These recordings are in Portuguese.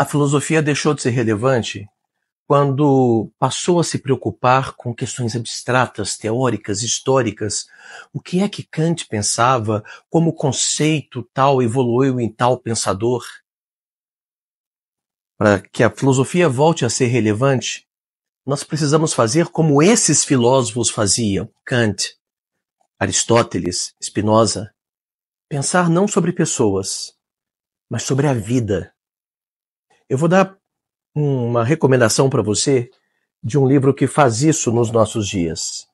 A filosofia deixou de ser relevante quando passou a se preocupar com questões abstratas, teóricas, históricas. O que é que Kant pensava? Como o conceito tal evoluiu em tal pensador? Para que a filosofia volte a ser relevante, nós precisamos fazer como esses filósofos faziam, Kant, Aristóteles, Spinoza. Pensar não sobre pessoas, mas sobre a vida, eu vou dar uma recomendação para você de um livro que faz isso nos nossos dias.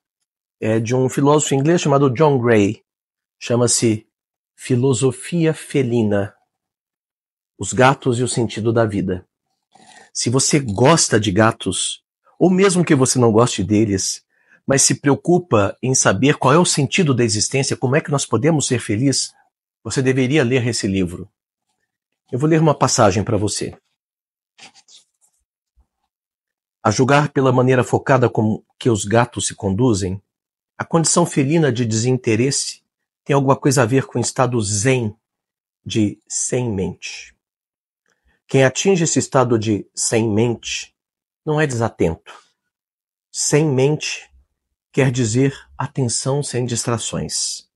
É de um filósofo inglês chamado John Gray. Chama-se Filosofia Felina: Os Gatos e o Sentido da Vida. Se você gosta de gatos, ou mesmo que você não goste deles, mas se preocupa em saber qual é o sentido da existência, como é que nós podemos ser felizes, você deveria ler esse livro. Eu vou ler uma passagem para você. A julgar pela maneira focada como que os gatos se conduzem, a condição felina de desinteresse tem alguma coisa a ver com o estado zen de sem mente. Quem atinge esse estado de sem mente não é desatento. Sem mente quer dizer atenção sem distrações.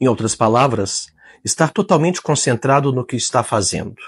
Em outras palavras, estar totalmente concentrado no que está fazendo.